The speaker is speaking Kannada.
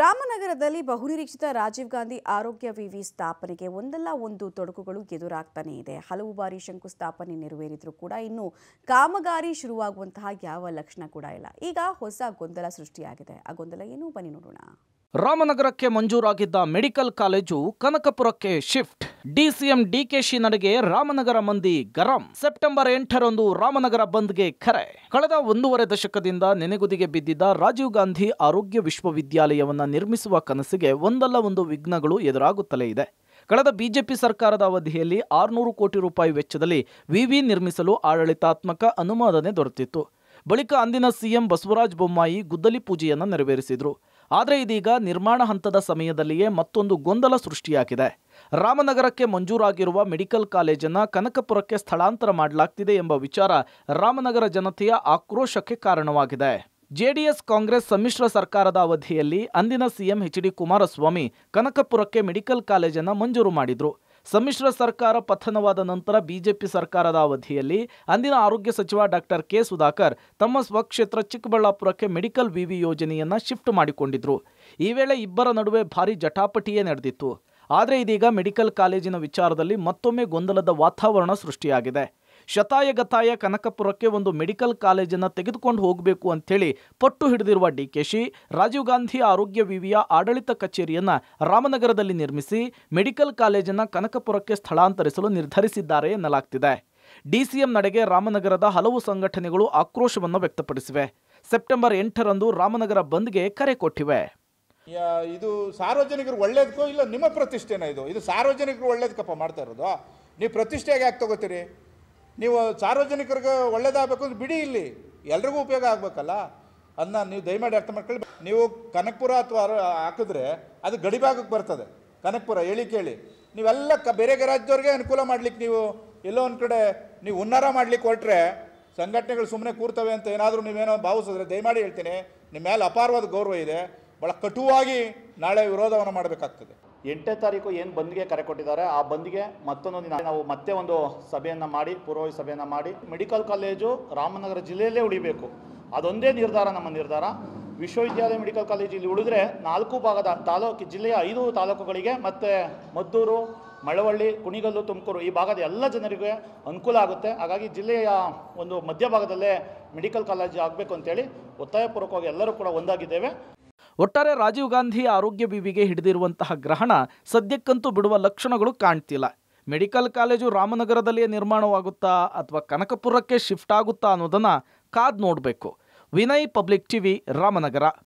ರಾಮನಗರದಲ್ಲಿ ಬಹುನಿರೀಕ್ಷಿತ ರಾಜೀವ್ ಗಾಂಧಿ ಆರೋಗ್ಯ ವಿವಿ ಸ್ಥಾಪನೆಗೆ ಒಂದಲ್ಲ ಒಂದು ತೊಡಕುಗಳು ಎದುರಾಗ್ತಾನೆ ಇದೆ ಹಲವು ಬಾರಿ ಶಂಕುಸ್ಥಾಪನೆ ನೆರವೇರಿದ್ರೂ ಕೂಡ ಇನ್ನು ಕಾಮಗಾರಿ ಶುರುವಾಗುವಂತಹ ಯಾವ ಲಕ್ಷಣ ಕೂಡ ಇಲ್ಲ ಈಗ ಹೊಸ ಗೊಂದಲ ಸೃಷ್ಟಿಯಾಗಿದೆ ಆ ಗೊಂದಲ ಏನು ಬನ್ನಿ ನೋಡೋಣ ರಾಮನಗರಕ್ಕೆ ಮಂಜೂರಾಗಿದ್ದ ಮೆಡಿಕಲ್ ಕಾಲೇಜು ಕನಕಪುರಕ್ಕೆ ಶಿಫ್ಟ್ ಡಿಸಿಎಂ ಡಿಕೆಶಿ ನಡೆಗೆ ರಾಮನಗರ ಮಂದಿ ಗರಂ ಸೆಪ್ಟೆಂಬರ್ ಎಂಟರಂದು ರಾಮನಗರ ಬಂದ್ಗೆ ಕರೆ ಕಳೆದ ಒಂದೂವರೆ ದಶಕದಿಂದ ನೆನೆಗುದಿಗೆ ಬಿದ್ದಿದ್ದ ರಾಜೀವ್ ಗಾಂಧಿ ಆರೋಗ್ಯ ವಿಶ್ವವಿದ್ಯಾಲಯವನ್ನು ನಿರ್ಮಿಸುವ ಕನಸಿಗೆ ಒಂದಲ್ಲ ಒಂದು ವಿಘ್ನಗಳು ಎದುರಾಗುತ್ತಲೇ ಇದೆ ಕಳೆದ ಬಿಜೆಪಿ ಸರ್ಕಾರದ ಅವಧಿಯಲ್ಲಿ ಆರುನೂರು ಕೋಟಿ ರೂಪಾಯಿ ವೆಚ್ಚದಲ್ಲಿ ವಿವಿ ನಿರ್ಮಿಸಲು ಆಡಳಿತಾತ್ಮಕ ಅನುಮೋದನೆ ದೊರೆತಿತ್ತು ಬಳಿಕ ಅಂದಿನ ಸಿಎಂ ಬಸವರಾಜ ಬೊಮ್ಮಾಯಿ ಗುದ್ದಲಿ ಪೂಜೆಯನ್ನು ನೆರವೇರಿಸಿದರು ಆದರೆ ಇದೀಗ ನಿರ್ಮಾಣ ಹಂತದ ಸಮಯದಲ್ಲಿಯೇ ಮತ್ತೊಂದು ಗೊಂದಲ ಸೃಷ್ಟಿಯಾಗಿದೆ ರಾಮನಗರಕ್ಕೆ ಮಂಜೂರಾಗಿರುವ ಮೆಡಿಕಲ್ ಕಾಲೇಜನ್ನು ಕನಕಪುರಕ್ಕೆ ಸ್ಥಳಾಂತರ ಮಾಡಲಾಗ್ತಿದೆ ಎಂಬ ವಿಚಾರ ರಾಮನಗರ ಜನತೆಯ ಆಕ್ರೋಶಕ್ಕೆ ಕಾರಣವಾಗಿದೆ ಜೆಡಿಎಸ್ ಕಾಂಗ್ರೆಸ್ ಸಮ್ಮಿಶ್ರ ಸರ್ಕಾರದ ಅವಧಿಯಲ್ಲಿ ಅಂದಿನ ಸಿಎಂ ಎಚ್ ಡಿ ಕುಮಾರಸ್ವಾಮಿ ಕನಕಪುರಕ್ಕೆ ಮೆಡಿಕಲ್ ಕಾಲೇಜನ್ನು ಮಂಜೂರು ಮಾಡಿದರು ಸಮ್ಮಿಶ್ರ ಸರ್ಕಾರ ಪತನವಾದ ನಂತರ ಬಿಜೆಪಿ ಸರ್ಕಾರದ ಅವಧಿಯಲ್ಲಿ ಅಂದಿನ ಆರೋಗ್ಯ ಸಚಿವ ಡಾಕ್ಟರ್ ಕೆ ಸುಧಾಕರ್ ತಮ್ಮ ಸ್ವಕ್ಷೇತ್ರ ಚಿಕ್ಕಬಳ್ಳಾಪುರಕ್ಕೆ ಮೆಡಿಕಲ್ ವಿವಿ ಯೋಜನೆಯನ್ನು ಶಿಫ್ಟ್ ಮಾಡಿಕೊಂಡಿದ್ರು ಈ ವೇಳೆ ಇಬ್ಬರ ನಡುವೆ ಭಾರೀ ಜಟಾಪಟಿಯೇ ನಡೆದಿತ್ತು ಆದರೆ ಇದೀಗ ಮೆಡಿಕಲ್ ಕಾಲೇಜಿನ ವಿಚಾರದಲ್ಲಿ ಮತ್ತೊಮ್ಮೆ ಗೊಂದಲದ ವಾತಾವರಣ ಸೃಷ್ಟಿಯಾಗಿದೆ ಶತಾಯಗತಾಯ ಕನಕಪುರಕ್ಕೆ ಒಂದು ಮೆಡಿಕಲ್ ಕಾಲೇಜನ್ನು ತೆಗೆದುಕೊಂಡು ಹೋಗಬೇಕು ಅಂಥೇಳಿ ಪಟ್ಟು ಹಿಡಿದಿರುವ ಡಿ ಡಿಕೆಶಿ ರಾಜೀವ್ ಗಾಂಧಿ ಆರೋಗ್ಯ ವಿವಿಯ ಆಡಳಿತ ಕಚೇರಿಯನ್ನು ರಾಮನಗರದಲ್ಲಿ ನಿರ್ಮಿಸಿ ಮೆಡಿಕಲ್ ಕಾಲೇಜನ್ನು ಕನಕಪುರಕ್ಕೆ ಸ್ಥಳಾಂತರಿಸಲು ನಿರ್ಧರಿಸಿದ್ದಾರೆ ಎನ್ನಲಾಗ್ತಿದೆ ಡಿಸಿಎಂ ನಡೆಗೆ ರಾಮನಗರದ ಹಲವು ಸಂಘಟನೆಗಳು ಆಕ್ರೋಶವನ್ನು ವ್ಯಕ್ತಪಡಿಸಿವೆ ಸೆಪ್ಟೆಂಬರ್ ಎಂಟರಂದು ರಾಮನಗರ ಬಂದ್ಗೆ ಕರೆ ಕೊಟ್ಟಿವೆ ಇದು ಸಾರ್ವಜನಿಕರು ಒಳ್ಳೇದಕ್ಕೋ ಇಲ್ಲ ನಿಮ್ಮ ಪ್ರತಿಷ್ಠೆನ ಇದು ಇದು ಸಾರ್ವಜನಿಕರು ಒಳ್ಳೇದಕ್ಕಪ್ಪ ಮಾಡ್ತಾ ಇರೋದು ನೀವು ಪ್ರತಿಷ್ಠೆಗೆ ಯಾಕೆ ತೊಗೋತೀರಿ ನೀವು ಸಾರ್ವಜನಿಕರಿಗೆ ಒಳ್ಳೇದಾಗಬೇಕು ಅಂದ್ರೆ ಬಿಡಿ ಇಲ್ಲಿ ಎಲ್ರಿಗೂ ಉಪಯೋಗ ಆಗಬೇಕಲ್ಲ ಅದನ್ನ ನೀವು ದಯಮಾಡಿ ಅರ್ಥ ಮಾಡ್ಕೊಳ್ಳಿ ನೀವು ಕನಕಪುರ ಅಥವಾ ಹಾಕಿದ್ರೆ ಅದು ಗಡಿಭಾಗಕ್ಕೆ ಬರ್ತದೆ ಕನಕಪುರ ಹೇಳಿ ಕೇಳಿ ನೀವೆಲ್ಲ ಕ ಬೇರೆ ರಾಜ್ಯದವ್ರಿಗೆ ಅನುಕೂಲ ಮಾಡ್ಲಿಕ್ಕೆ ನೀವು ಎಲ್ಲೋ ಒಂದು ಕಡೆ ನೀವು ಉನ್ನಾರ ಮಾಡ್ಲಿಕ್ಕೆ ಹೊರಟ್ರೆ ಸಂಘಟನೆಗಳು ಸುಮ್ಮನೆ ಕೂರ್ತವೆ ಅಂತ ಏನಾದರೂ ನೀವೇನೋ ಭಾವಿಸಿದ್ರೆ ದಯಮಾಡಿ ಹೇಳ್ತೀನಿ ನಿಮ್ಮ ಮೇಲೆ ಅಪಾರವಾದ ಗೌರವ ಇದೆ ಬಹಳ ಕಟುವಾಗಿ ನಾಳೆ ವಿರೋಧವನ್ನು ಮಾಡಬೇಕಾಗ್ತದೆ ಎಂಟನೇ ತಾರೀಕು ಏನು ಬಂದ್ಗೆ ಕರೆ ಕೊಟ್ಟಿದ್ದಾರೆ ಆ ಬಂದ್ಗೆ ಮತ್ತೊಂದು ದಿನ ನಾವು ಮತ್ತೆ ಒಂದು ಸಭೆಯನ್ನು ಮಾಡಿ ಪೂರ್ವ ಸಭೆಯನ್ನು ಮಾಡಿ ಮೆಡಿಕಲ್ ಕಾಲೇಜು ರಾಮನಗರ ಜಿಲ್ಲೆಯಲ್ಲೇ ಉಳಿಬೇಕು ಅದೊಂದೇ ನಿರ್ಧಾರ ನಮ್ಮ ನಿರ್ಧಾರ ವಿಶ್ವವಿದ್ಯಾಲಯ ಮೆಡಿಕಲ್ ಕಾಲೇಜು ಇಲ್ಲಿ ಉಳಿದ್ರೆ ನಾಲ್ಕು ಭಾಗದ ತಾಲೂಕು ಜಿಲ್ಲೆಯ ಐದು ತಾಲೂಕುಗಳಿಗೆ ಮತ್ತು ಮದ್ದೂರು ಮಳವಳ್ಳಿ ಕುಣಿಗಲ್ಲು ತುಮಕೂರು ಈ ಭಾಗದ ಎಲ್ಲ ಜನರಿಗೆ ಅನುಕೂಲ ಆಗುತ್ತೆ ಹಾಗಾಗಿ ಜಿಲ್ಲೆಯ ಒಂದು ಮಧ್ಯಭಾಗದಲ್ಲೇ ಮೆಡಿಕಲ್ ಕಾಲೇಜು ಆಗಬೇಕು ಅಂತೇಳಿ ಒತ್ತಾಯಪೂರ್ವಕವಾಗಿ ಎಲ್ಲರೂ ಕೂಡ ಒಂದಾಗಿದ್ದೇವೆ ಒಟ್ಟಾರೆ ರಾಜೀವ್ ಗಾಂಧಿ ಆರೋಗ್ಯ ವಿವಿಗೆ ಹಿಡಿದಿರುವಂತಹ ಗ್ರಹಣ ಸದ್ಯಕ್ಕಂತೂ ಬಿಡುವ ಲಕ್ಷಣಗಳು ಕಾಣ್ತಿಲ್ಲ ಮೆಡಿಕಲ್ ಕಾಲೇಜು ರಾಮನಗರದಲ್ಲಿಯೇ ನಿರ್ಮಾಣವಾಗುತ್ತಾ ಅಥವಾ ಕನಕಪುರಕ್ಕೆ ಶಿಫ್ಟ್ ಆಗುತ್ತಾ ಅನ್ನೋದನ್ನು ಕಾದ್ ನೋಡಬೇಕು ವಿನಯ್ ಪಬ್ಲಿಕ್ ಟಿವಿ ರಾಮನಗರ